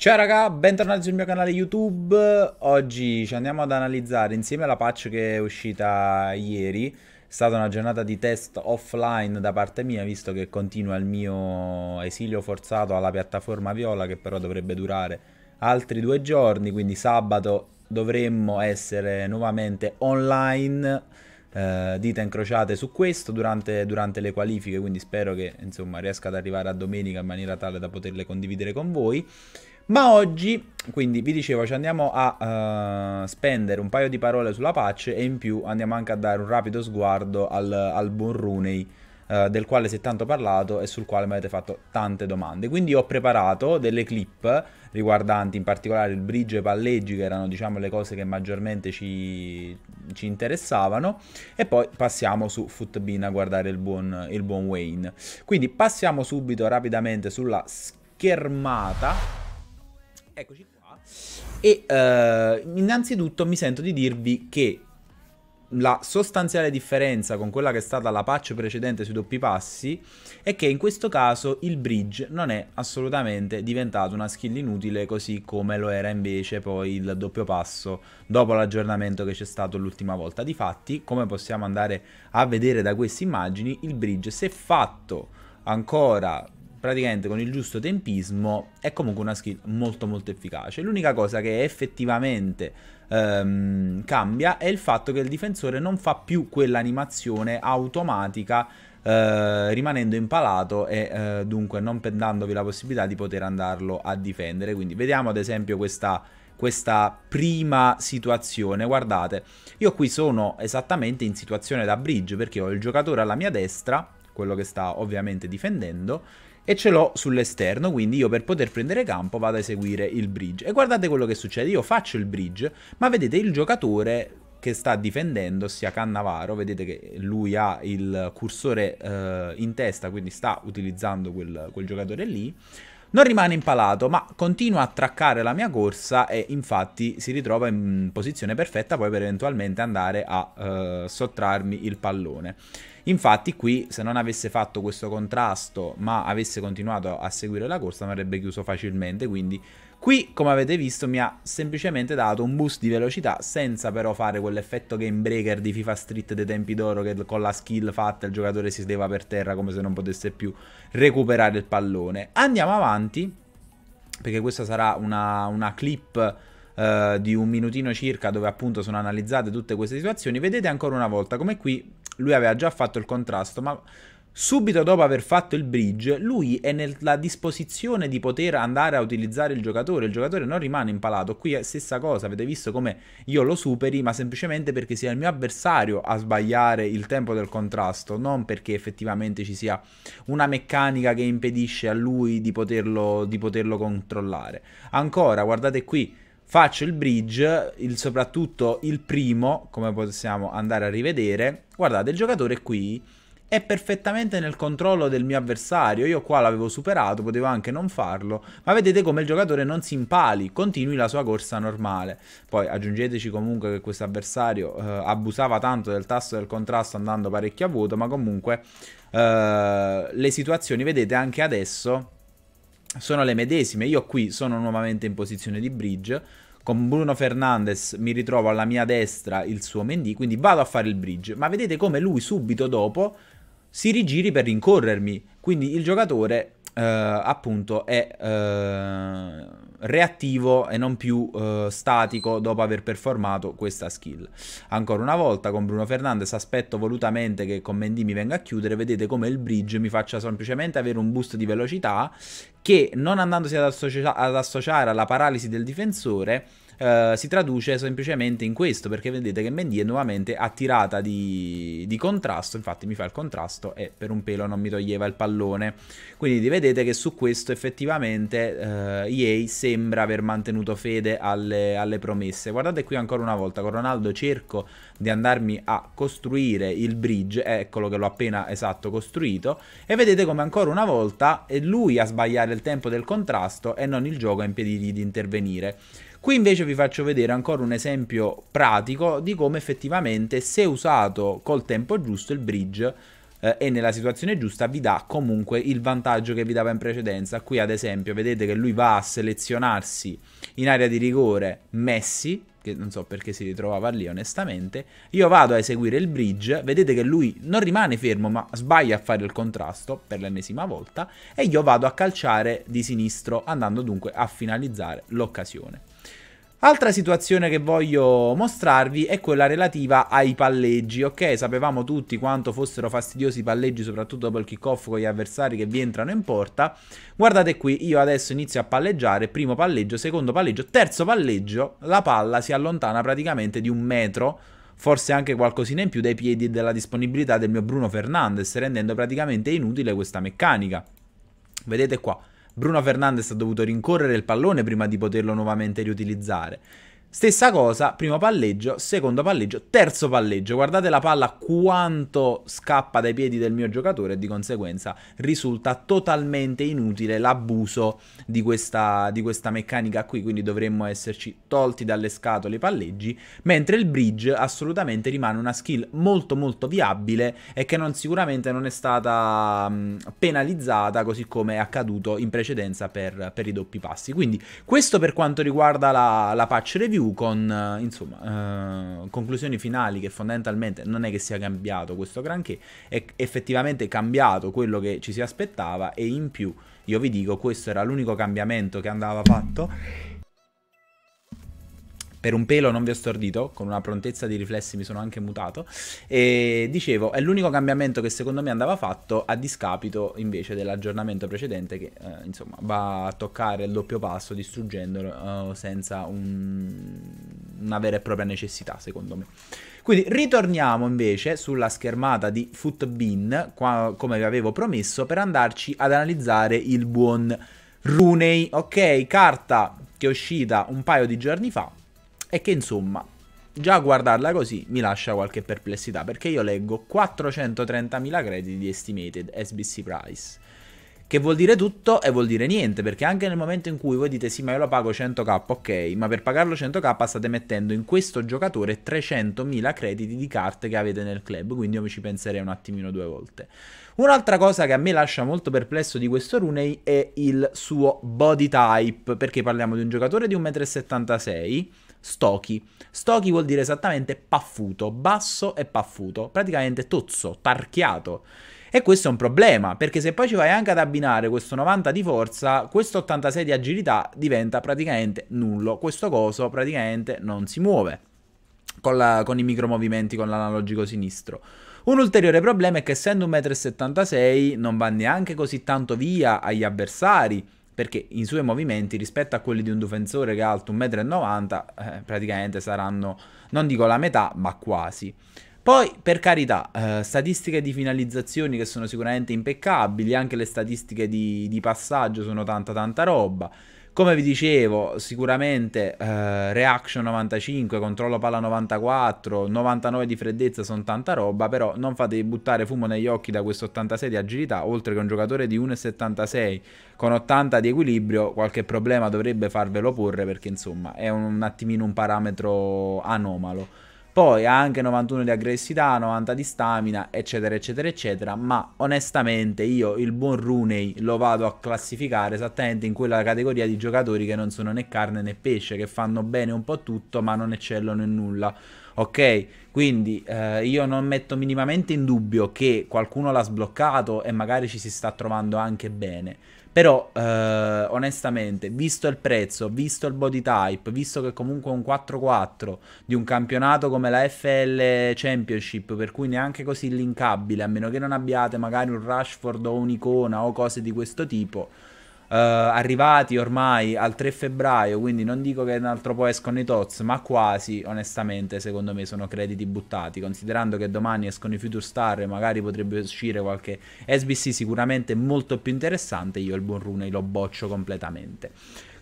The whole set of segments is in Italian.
Ciao raga, bentornati sul mio canale YouTube. Oggi ci andiamo ad analizzare insieme alla patch che è uscita ieri. È stata una giornata di test offline da parte mia, visto che continua il mio esilio forzato alla piattaforma Viola, che però dovrebbe durare altri due giorni, quindi sabato dovremmo essere nuovamente online. Eh, dita incrociate su questo durante, durante le qualifiche, quindi spero che insomma riesca ad arrivare a domenica in maniera tale da poterle condividere con voi. Ma oggi, quindi vi dicevo, ci andiamo a uh, spendere un paio di parole sulla patch e in più andiamo anche a dare un rapido sguardo al, al buon Runei uh, eh, del quale si è tanto parlato e sul quale mi avete fatto tante domande. Quindi ho preparato delle clip riguardanti in particolare il bridge e i palleggi che erano diciamo le cose che maggiormente ci, ci interessavano e poi passiamo su Footbin a guardare il buon, il buon Wayne. Quindi passiamo subito rapidamente sulla schermata Eccoci qua. E eh, innanzitutto mi sento di dirvi che la sostanziale differenza con quella che è stata la patch precedente sui doppi passi è che in questo caso il bridge non è assolutamente diventato una skill inutile così come lo era invece poi il doppio passo dopo l'aggiornamento che c'è stato l'ultima volta. Difatti, come possiamo andare a vedere da queste immagini, il bridge se fatto ancora praticamente con il giusto tempismo è comunque una skill molto molto efficace. L'unica cosa che effettivamente ehm, cambia è il fatto che il difensore non fa più quell'animazione automatica eh, rimanendo impalato e eh, dunque non dandovi la possibilità di poter andarlo a difendere. Quindi vediamo ad esempio questa questa prima situazione. Guardate, io qui sono esattamente in situazione da bridge perché ho il giocatore alla mia destra, quello che sta ovviamente difendendo, e ce l'ho sull'esterno, quindi io per poter prendere campo vado a eseguire il bridge. E guardate quello che succede, io faccio il bridge, ma vedete il giocatore che sta difendendo, ossia Cannavaro, vedete che lui ha il cursore eh, in testa, quindi sta utilizzando quel, quel giocatore lì, non rimane impalato, ma continua a traccare la mia corsa e infatti si ritrova in posizione perfetta poi per eventualmente andare a eh, sottrarmi il pallone. Infatti qui se non avesse fatto questo contrasto ma avesse continuato a seguire la corsa mi avrebbe chiuso facilmente, quindi qui come avete visto mi ha semplicemente dato un boost di velocità senza però fare quell'effetto game breaker di FIFA Street dei tempi d'oro che con la skill fatta il giocatore si sedeva per terra come se non potesse più recuperare il pallone. Andiamo avanti perché questa sarà una, una clip eh, di un minutino circa dove appunto sono analizzate tutte queste situazioni, vedete ancora una volta come qui lui aveva già fatto il contrasto, ma subito dopo aver fatto il bridge, lui è nella disposizione di poter andare a utilizzare il giocatore, il giocatore non rimane impalato, qui è stessa cosa, avete visto come io lo superi, ma semplicemente perché sia il mio avversario a sbagliare il tempo del contrasto, non perché effettivamente ci sia una meccanica che impedisce a lui di poterlo, di poterlo controllare. Ancora, guardate qui, faccio il bridge, il, soprattutto il primo, come possiamo andare a rivedere. Guardate, il giocatore qui è perfettamente nel controllo del mio avversario. Io qua l'avevo superato, potevo anche non farlo. Ma vedete come il giocatore non si impali, continui la sua corsa normale. Poi aggiungeteci comunque che questo avversario eh, abusava tanto del tasso del contrasto andando parecchio a vuoto, ma comunque eh, le situazioni, vedete anche adesso sono le medesime. Io qui sono nuovamente in posizione di bridge. Con Bruno Fernandes mi ritrovo alla mia destra il suo Mendy, quindi vado a fare il bridge. Ma vedete come lui subito dopo si rigiri per rincorrermi. Quindi il giocatore eh, appunto è... Eh reattivo e non più eh, statico dopo aver performato questa skill. Ancora una volta con Bruno Fernandes aspetto volutamente che con Mendy mi venga a chiudere, vedete come il bridge mi faccia semplicemente avere un boost di velocità che non andandosi ad, associ ad associare alla paralisi del difensore eh, si traduce semplicemente in questo, perché vedete che Mendy è nuovamente attirata di, di contrasto, infatti mi fa il contrasto e per un pelo non mi toglieva il pallone. Quindi vedete che su questo effettivamente eh, EA sembra aver mantenuto fede alle, alle promesse. Guardate qui ancora una volta, con Ronaldo cerco di andarmi a costruire il bridge, eccolo che l'ho appena esatto costruito, e vedete come ancora una volta è eh, lui a sbagliare il tempo del contrasto e non il gioco a impedirgli di intervenire. Qui invece vi faccio vedere ancora un esempio pratico di come effettivamente se usato col tempo giusto il bridge eh, e nella situazione giusta vi dà comunque il vantaggio che vi dava in precedenza. Qui ad esempio vedete che lui va a selezionarsi in area di rigore Messi, che non so perché si ritrovava lì onestamente, io vado a eseguire il bridge, vedete che lui non rimane fermo ma sbaglia a fare il contrasto per l'ennesima volta e io vado a calciare di sinistro andando dunque a finalizzare l'occasione. Altra situazione che voglio mostrarvi è quella relativa ai palleggi, ok? Sapevamo tutti quanto fossero fastidiosi i palleggi, soprattutto dopo il kickoff con gli avversari che vi entrano in porta. Guardate qui, io adesso inizio a palleggiare, primo palleggio, secondo palleggio, terzo palleggio, la palla si allontana praticamente di un metro, forse anche qualcosina in più dai piedi della disponibilità del mio Bruno Fernandes, rendendo praticamente inutile questa meccanica. Vedete qua Bruno Fernandes ha dovuto rincorrere il pallone prima di poterlo nuovamente riutilizzare. Stessa cosa, primo palleggio, secondo palleggio, terzo palleggio. Guardate la palla quanto scappa dai piedi del mio giocatore e di conseguenza risulta totalmente inutile l'abuso di questa, di questa meccanica qui, quindi dovremmo esserci tolti dalle scatole i palleggi, mentre il bridge assolutamente rimane una skill molto molto viabile e che non, sicuramente non è stata mh, mm, penalizzata così come è accaduto in precedenza per, per, i doppi passi. Quindi questo per quanto riguarda la, la patch review più con eh, insomma, eh, conclusioni finali che fondamentalmente non è che sia cambiato questo granché, è effettivamente cambiato quello che ci si aspettava e in più io vi dico questo era l'unico cambiamento che andava fatto per un pelo non vi ho stordito, con una prontezza di riflessi mi sono anche mutato. E dicevo, è l'unico cambiamento che secondo me andava fatto a discapito invece dell'aggiornamento precedente che eh, insomma va a toccare il doppio passo distruggendolo eh, senza un... una vera e propria necessità secondo me. Quindi ritorniamo invece sulla schermata di Footbin, qua, come vi avevo promesso, per andarci ad analizzare il buon Runei, ok, carta che è uscita un paio di giorni fa, è che insomma già guardarla così mi lascia qualche perplessità perché io leggo 430.000 crediti di estimated SBC price che vuol dire tutto e vuol dire niente, perché anche nel momento in cui voi dite sì ma io lo pago 100k, ok, ma per pagarlo 100k state mettendo in questo giocatore 300.000 crediti di carte che avete nel club, quindi io mi ci penserei un attimino due volte. Un'altra cosa che a me lascia molto perplesso di questo Runei è il suo body type, perché parliamo di un giocatore di 1,76 m, stocky. Stocky vuol dire esattamente paffuto, basso e paffuto, praticamente tozzo, tarchiato. E questo è un problema, perché se poi ci vai anche ad abbinare questo 90 di forza, questo 86 di agilità diventa praticamente nullo. Questo coso praticamente non si muove con, la, con i micromovimenti con l'analogico sinistro. Un ulteriore problema è che essendo 1,76 m non va neanche così tanto via agli avversari, perché i suoi movimenti rispetto a quelli di un difensore che è alto 1,90 m eh, praticamente saranno, non dico la metà, ma quasi. Poi, per carità, eh, statistiche di finalizzazioni che sono sicuramente impeccabili, anche le statistiche di, di passaggio sono tanta tanta roba. Come vi dicevo, sicuramente eh, reaction 95, controllo palla 94, 99 di freddezza sono tanta roba, però non fatevi buttare fumo negli occhi da questo 86 di agilità, oltre che un giocatore di 1,76 con 80 di equilibrio, qualche problema dovrebbe farvelo porre perché insomma è un, un attimino un parametro anomalo. Poi ha anche 91 di aggressività, 90 di stamina, eccetera, eccetera, eccetera. Ma onestamente io il buon Rooney lo vado a classificare esattamente in quella categoria di giocatori che non sono né carne né pesce, che fanno bene un po' tutto ma non eccellono in nulla. Ok, quindi eh, io non metto minimamente in dubbio che qualcuno l'ha sbloccato e magari ci si sta trovando anche bene però, eh, onestamente, visto il prezzo, visto il body type, visto che comunque è un 4-4 di un campionato come la FL Championship, per cui neanche così linkabile, a meno che non abbiate magari un Rashford o un'icona o cose di questo tipo Uh, arrivati ormai al 3 febbraio, quindi non dico che un altro po' escono i TOTS, ma quasi, onestamente, secondo me sono crediti buttati, considerando che domani escono i Future Star e magari potrebbe uscire qualche SBC sicuramente molto più interessante, io il buon rune lo boccio completamente.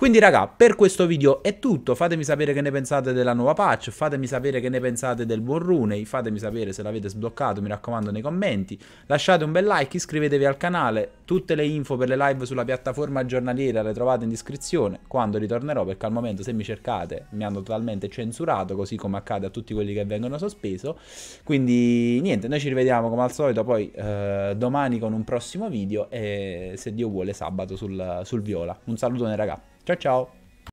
Quindi raga, per questo video è tutto, fatemi sapere che ne pensate della nuova patch, fatemi sapere che ne pensate del buon Runei, fatemi sapere se l'avete sbloccato, mi raccomando nei commenti, lasciate un bel like, iscrivetevi al canale, tutte le info per le live sulla piattaforma giornaliera le trovate in descrizione, quando ritornerò perché al momento se mi cercate mi hanno totalmente censurato, così come accade a tutti quelli che vengono sospeso, quindi niente, noi ci rivediamo come al solito poi eh, domani con un prossimo video e se Dio vuole sabato sul, sul viola. Un salutone raga. Tchau, tchau.